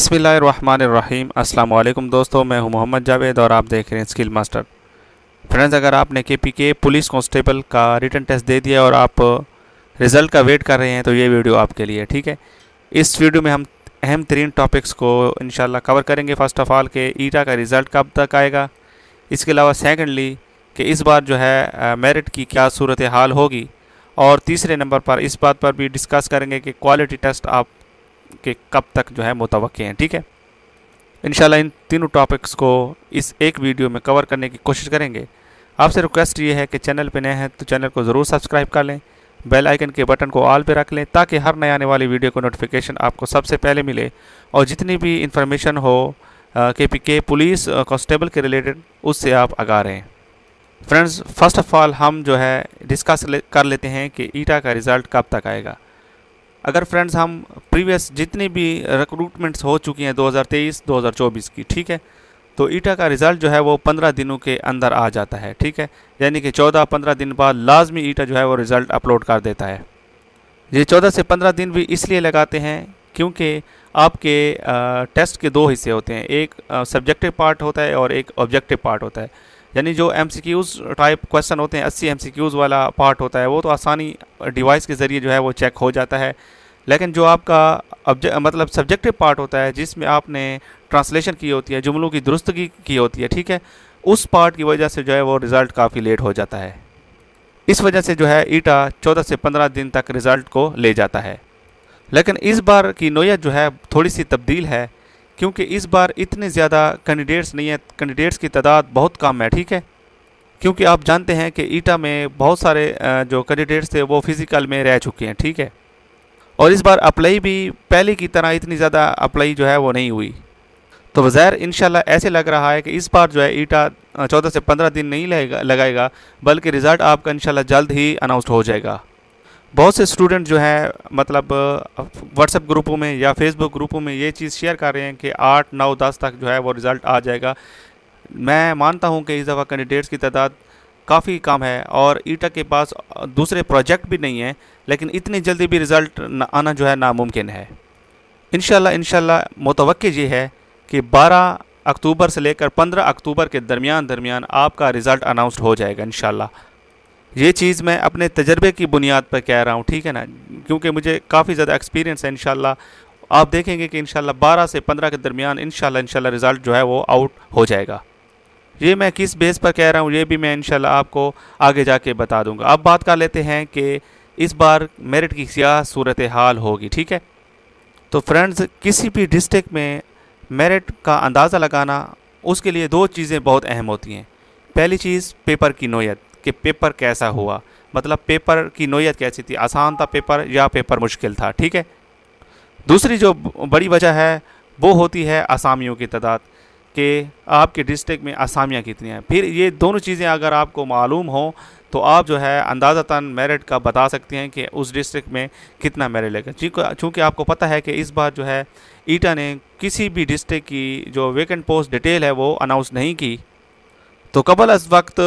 बसमीम् अल्लाम दोस्तों मैं हूं मोहम्मद जावेद और आप देख रहे हैं स्किल मास्टर फ्रेंड्स अगर आपने K P K police constable का रिटर्न टेस्ट दे दिया और आप रिज़ल्ट का वेट कर रहे हैं तो ये वीडियो आपके लिए ठीक है इस वीडियो में हम अहम तरीन टॉपिक्स को इनशाला कवर करेंगे फ़र्स्ट ऑफ़ ऑल के ईटा का रिज़ल्ट कब तक आएगा इसके अलावा सेकेंडली कि इस बार जो है मेरिट की क्या सूरत हाल होगी और तीसरे नंबर पर इस बात पर भी डिस्कस करेंगे कि क्वालिटी टेस्ट आप कि कब तक जो है मुतव हैं ठीक है इन इन तीनों टॉपिक्स को इस एक वीडियो में कवर करने की कोशिश करेंगे आपसे रिक्वेस्ट ये है कि चैनल पर नए हैं तो चैनल को ज़रूर सब्सक्राइब कर लें बेल आइकन के बटन को ऑल पे रख लें ताकि हर नए आने वाली वीडियो को नोटिफिकेशन आपको सबसे पहले मिले और जितनी भी इंफॉर्मेशन हो के पी के पुलिस कॉन्स्टेबल के रिलेटेड उससे आप आगा रहें फ्रेंड्स फर्स्ट ऑफ ऑल हम जो है डिस्कस कर लेते हैं कि ईटा का रिज़ल्ट कब तक आएगा अगर फ्रेंड्स हम प्रीवियस जितनी भी रिक्रूटमेंट्स हो चुकी हैं 2023 2024 की ठीक है तो ईटा का रिज़ल्ट जो है वो 15 दिनों के अंदर आ जाता है ठीक है यानी कि 14-15 दिन बाद लाजमी ईटा जो है वो रिज़ल्ट अपलोड कर देता है ये 14 से 15 दिन भी इसलिए लगाते हैं क्योंकि आपके टेस्ट के दो हिस्से होते हैं एक सब्जेक्टिव पार्ट होता है और एक ऑब्जेक्टिव पार्ट होता है यानी जो एम टाइप क्वेश्चन होते हैं अस्सी एम वाला पार्ट होता है वो तो आसानी डिवाइस के ज़रिए जो है वो चेक हो जाता है लेकिन जो आपका मतलब सब्जेक्टिव पार्ट होता है जिसमें आपने ट्रांसलेशन की होती है जुमलों की दुरुस्तगी की होती है ठीक है उस पार्ट की वजह से जो है वो रिज़ल्ट काफ़ी लेट हो जाता है इस वजह से जो है ईटा चौदह से पंद्रह दिन तक रिज़ल्ट को ले जाता है लेकिन इस बार की नोयत जो है थोड़ी सी तब्दील है क्योंकि इस बार इतने ज़्यादा कैंडिडेट्स नहीं हैं कैंडिडेट्स की तादाद बहुत कम है ठीक है क्योंकि आप जानते हैं कि ईटा में बहुत सारे जो कैंडिडेट्स थे वो फिज़िकल में रह चुके हैं ठीक है और इस बार अप्लाई भी पहले की तरह इतनी ज़्यादा अप्लाई जो है वो नहीं हुई तो बज़ैर इन ऐसे लग रहा है कि इस बार जो है ईटा चौदह से पंद्रह दिन नहीं लगेगा लगाएगा बल्कि रिज़ल्ट आपका इन जल्द ही अनाउंसड हो जाएगा बहुत से स्टूडेंट जो है मतलब व्हाट्सएप ग्रुपों में या फेसबुक ग्रुपों में ये चीज़ शेयर कर रहे हैं कि आठ नौ दस तक जो है वो रिज़ल्ट आ जाएगा मैं मानता हूँ कि इस दफ़ा कैंडिडेट्स की तादाद काफ़ी कम है और ईटा e के पास दूसरे प्रोजेक्ट भी नहीं हैं लेकिन इतनी जल्दी भी रिज़ल्ट आना जो है नामुमकिन है इन शाला मुतवक़ ये है कि बारह अक्टूबर से लेकर पंद्रह अक्टूबर के दरमियान दरमियान आपका रिज़ल्ट अनाउंस हो जाएगा इन ये चीज़ मैं अपने तजर्बे की बुनियाद पर कह रहा हूँ ठीक है ना क्योंकि मुझे काफ़ी ज़्यादा एक्सपीरियंस है इन आप देखेंगे कि इन 12 से 15 के दरमियान इन शाला रिज़ल्ट जो है वो आउट हो जाएगा ये मैं किस बेस पर कह रहा हूँ ये भी मैं इन आपको आगे जाके बता दूँगा अब बात कर लेते हैं कि इस बार मेरिट की क्या सूरत हाल होगी ठीक है तो फ्रेंड्स किसी भी डिस्ट्रिक्ट में मेरिट का अंदाज़ा लगाना उसके लिए दो चीज़ें बहुत अहम होती हैं पहली चीज़ पेपर की नोयत कि पेपर कैसा हुआ मतलब पेपर की नोयत कैसी थी आसान था पेपर या पेपर मुश्किल था ठीक है दूसरी जो बड़ी वजह है वो होती है असामियों की तादाद कि आपके डिस्ट्रिक्ट में आसामियाँ कितनी हैं फिर ये दोनों चीज़ें अगर आपको मालूम हो तो आप जो है अंदाज़ातन मेरिट का बता सकते हैं कि उस डिस्ट्रिक्ट में कितना मेरिट लगेगा चूँकि आपको पता है कि इस बार जो है ईटा ने किसी भी डिस्ट्रिक्ट की जो वेकेंट पोस्ट डिटेल है वो अनाउंस नहीं की तो कबल अस वक्त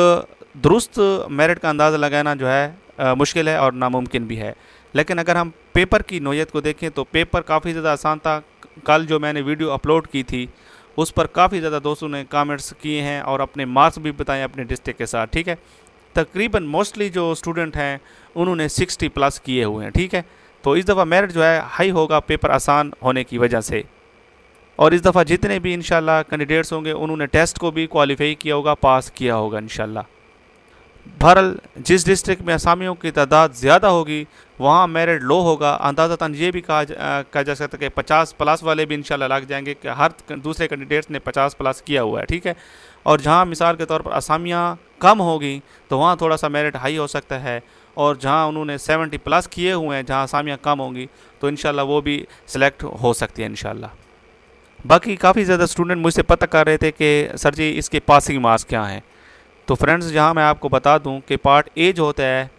दुरुस्त मेरिट का अंदाज़ा लगाना जो है आ, मुश्किल है और नामुमकिन भी है लेकिन अगर हम पेपर की नोयत को देखें तो पेपर काफ़ी ज़्यादा आसान था कल जो मैंने वीडियो अपलोड की थी उस पर काफ़ी ज़्यादा दोस्तों ने कमेंट्स किए हैं और अपने मार्क्स भी बताए अपने डिस्ट्रिक्ट के साथ ठीक है तकरीबन मोस्टली जो स्टूडेंट हैं उन्होंने 60 प्लस किए हुए हैं ठीक है तो इस दफ़ा मेरिट जो है हाई होगा पेपर आसान होने की वजह से और इस दफ़ा जितने भी इन कैंडिडेट्स होंगे उन्होंने टेस्ट को भी क्वालिफाई किया होगा पास किया होगा इनशाला भरल जिस डिस्ट्रिक्ट में असामियों की तादाद ज़्यादा होगी वहाँ मेरिट लो होगा अंदाजा ये भी कहा जा, कहा जा सकता है कि पचास प्लस वाले भी इनशाला लग जाएंगे कि हर दूसरे कैंडिडेट्स ने पचास प्लस किया हुआ है ठीक है और जहाँ मिसाल के तौर पर असामियाँ कम होगी तो वहाँ थोड़ा सा मेरिट हाई हो सकता है और जहाँ उन्होंने सेवेंटी प्लस किए हुए हैं जहाँ असामियाँ कम होंगी तो इन वो भी सिलेक्ट हो सकती है इन बाकी काफ़ी ज़्यादा स्टूडेंट मुझसे पता कर रहे थे कि सर जी इसके पासिंग मार्क्स क्या हैं तो फ्रेंड्स जहां मैं आपको बता दूं कि पार्ट ए जो होता है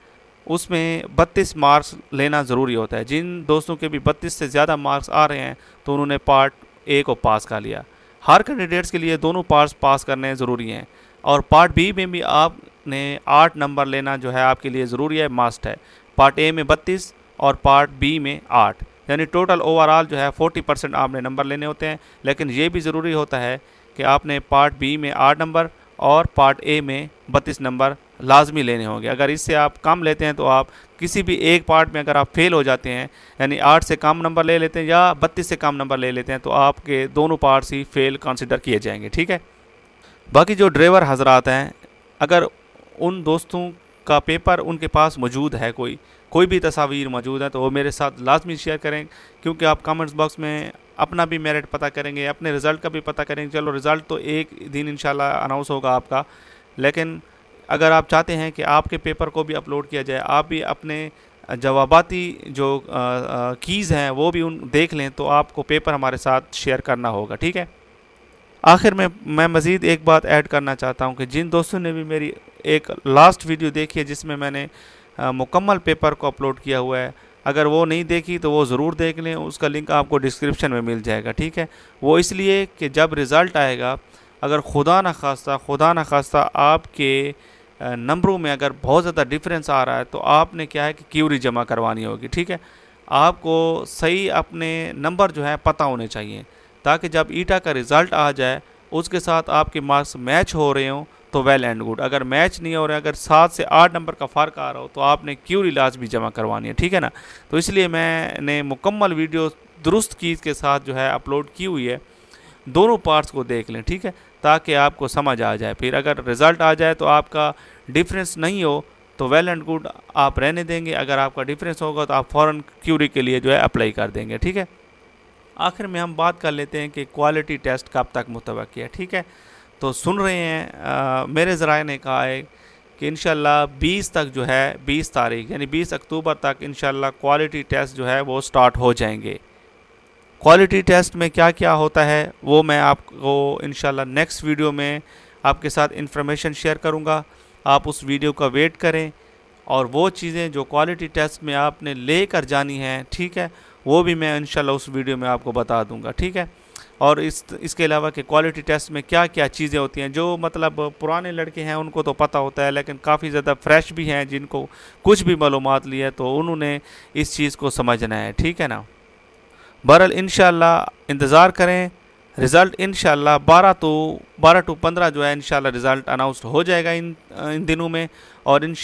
उसमें बत्तीस मार्क्स लेना ज़रूरी होता है जिन दोस्तों के भी बत्तीस से ज़्यादा मार्क्स आ रहे हैं तो उन्होंने पार्ट ए को पास कर लिया हर कैंडिडेट्स के लिए दोनों पार्ट्स पास करने ज़रूरी हैं और पार्ट बी में भी आपने आठ नंबर लेना जो है आपके लिए ज़रूरी है मास्ट है पार्ट ए में बत्तीस और पार्ट बी में आठ यानी टोटल ओवरऑल जो है फोर्टी परसेंट आपने नंबर लेने होते हैं लेकिन ये भी ज़रूरी होता है कि आपने पार्ट बी में आठ नंबर और पार्ट ए में बत्तीस नंबर लाजमी लेने होंगे अगर इससे आप कम लेते हैं तो आप किसी भी एक पार्ट में अगर आप फेल हो जाते हैं यानी आठ से कम नंबर ले लेते हैं या बत्तीस से कम नंबर ले लेते हैं तो आपके दोनों पार्ट्स ही फेल कंसिडर किए जाएंगे ठीक है बाकी जो ड्राइवर हजरात हैं अगर उन दोस्तों का पेपर उनके पास मौजूद है कोई कोई भी तस्वीर मौजूद है तो वो मेरे साथ लाजमी शेयर करें क्योंकि आप कमेंट्स बॉक्स में अपना भी मेरिट पता करेंगे अपने रिज़ल्ट का भी पता करेंगे चलो रिज़ल्ट तो एक दिन इन अनाउंस होगा आपका लेकिन अगर आप चाहते हैं कि आपके पेपर को भी अपलोड किया जाए आप भी अपने जवाबाती जो कीज़ हैं वो भी उन देख लें तो आपको पेपर हमारे साथ शेयर करना होगा ठीक है आखिर में मैं मज़ीद एक बात ऐड करना चाहता हूँ कि जिन दोस्तों ने भी मेरी एक लास्ट वीडियो देखी है जिसमें मैंने मुकम्मल पेपर को अपलोड किया हुआ है अगर वो नहीं देखी तो वो ज़रूर देख लें उसका लिंक आपको डिस्क्रिप्शन में मिल जाएगा ठीक है वो इसलिए कि जब रिज़ल्ट आएगा अगर खुदा न खास्ता खुदा न खास्ता आपके नंबरों में अगर बहुत ज़्यादा डिफरेंस आ रहा है तो आपने क्या है कि क्यूरी जमा करवानी होगी ठीक है आपको सही अपने नंबर जो है पता होने चाहिए ताकि जब ईटा का रिज़ल्ट आ जाए उसके साथ आपके मार्क्स मैच हो रहे हों तो वेल एंड गुड अगर मैच नहीं हो रहा है अगर सात से आठ नंबर का फ़र्क आ रहा हो तो आपने क्यूरी इलाज भी जमा करवानी है ठीक है ना तो इसलिए मैंने मुकम्मल वीडियो दुरुस्त की के साथ जो है अपलोड की हुई है दोनों पार्ट्स को देख लें ठीक है ताकि आपको समझ आ जाए फिर अगर रिज़ल्ट आ जाए तो आपका डिफरेंस नहीं हो तो वेल एंड गुड आप रहने देंगे अगर आपका डिफरेंस होगा तो आप फ़ौरन क्यूरी के लिए जो है अप्लाई कर देंगे ठीक है आखिर में हम बात कर लेते हैं कि क्वालिटी टेस्ट कब तक मुतव है ठीक है तो सुन रहे हैं मेरे ज़रा ने कहा है कि इन 20 तक जो है 20 तारीख यानी 20 अक्टूबर तक इन क्वालिटी टेस्ट जो है वो स्टार्ट हो जाएंगे क्वालिटी टेस्ट में क्या क्या होता है वो मैं आपको इन नेक्स्ट वीडियो में आपके साथ इन्फॉर्मेशन शेयर करूँगा आप उस वीडियो का वेट करें और वो चीज़ें जो क्वालिटी टेस्ट में आपने ले कर जानी है ठीक है वो भी मैं इन उस वीडियो में आपको बता दूँगा ठीक है और इस इसके अलावा कि क्वालिटी टेस्ट में क्या क्या चीज़ें होती हैं जो मतलब पुराने लड़के हैं उनको तो पता होता है लेकिन काफ़ी ज़्यादा फ्रेश भी हैं जिनको कुछ भी मालूम ली है तो उन्होंने इस चीज़ को समझना है ठीक है ना बहरल इन इंतज़ार करें रिज़ल्ट इन बारह तो बारह टू पंद्रह जो है इन रिज़ल्ट अनाउंस हो जाएगा इन इन दिनों में और इन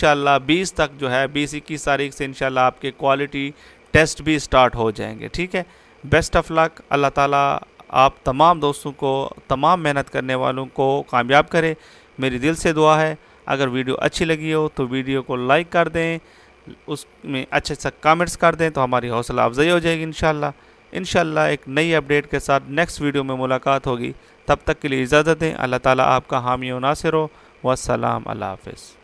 बीस तक जो है बीस इक्कीस तारीख से इन आपके क्वालिटी टेस्ट भी स्टार्ट हो जाएंगे ठीक है बेस्ट ऑफ लक अल्लाह ताला आप तमाम दोस्तों को तमाम मेहनत करने वालों को कामयाब करें मेरी दिल से दुआ है अगर वीडियो अच्छी लगी हो तो वीडियो को लाइक कर दें उसमें अच्छे से कमेंट्स कर दें तो हमारी हौसला अफजाई हो जाएगी इन इन एक नई अपडेट के साथ नेक्स्ट वीडियो में मुलाकात होगी तब तक के लिए इजाज़त दें अल्लाह ताला आपका हामी नासिर हो वसलम अल्लाह हाफिज़